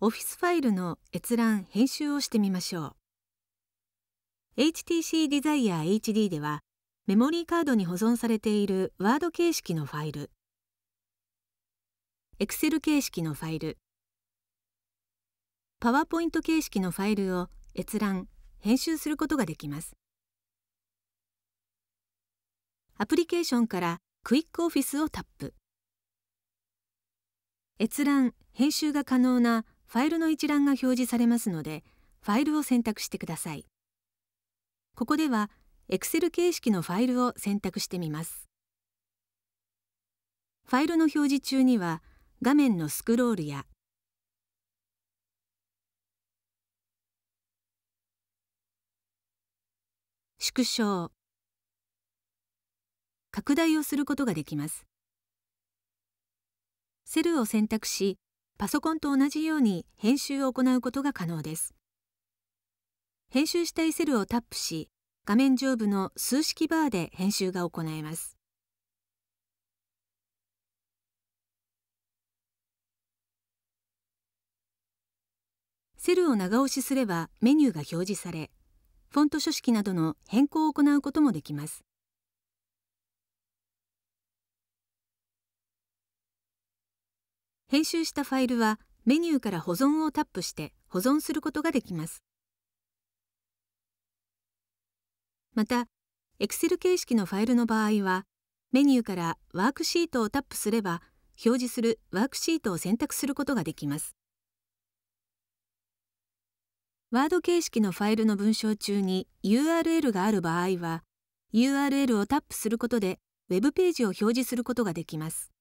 オフィスファイルの閲覧・編集をしてみましょう HTC Desire HD ではメモリーカードに保存されているワード形式のファイル Excel 形式のファイル PowerPoint 形式のファイルを閲覧・編集することができますアプリケーションからクイックオフィスをタップ閲覧・編集が可能なファイルの一覧が表示されますので、ファイルを選択してください。ここでは Excel 形式のファイルを選択してみます。ファイルの表示中には画面のスクロールや縮小拡大をすることができます。セルを選択しパソコンと同じように編集を行うことが可能です。編集したいセルをタップし、画面上部の数式バーで編集が行えます。セルを長押しすればメニューが表示され、フォント書式などの変更を行うこともできます。編集したファイルはメニューから保存をタップして保存することができます。また、Excel 形式のファイルの場合は、メニューからワークシートをタップすれば、表示するワークシートを選択することができます。ワード形式のファイルの文章中に URL がある場合は、URL をタップすることで Web ページを表示することができます。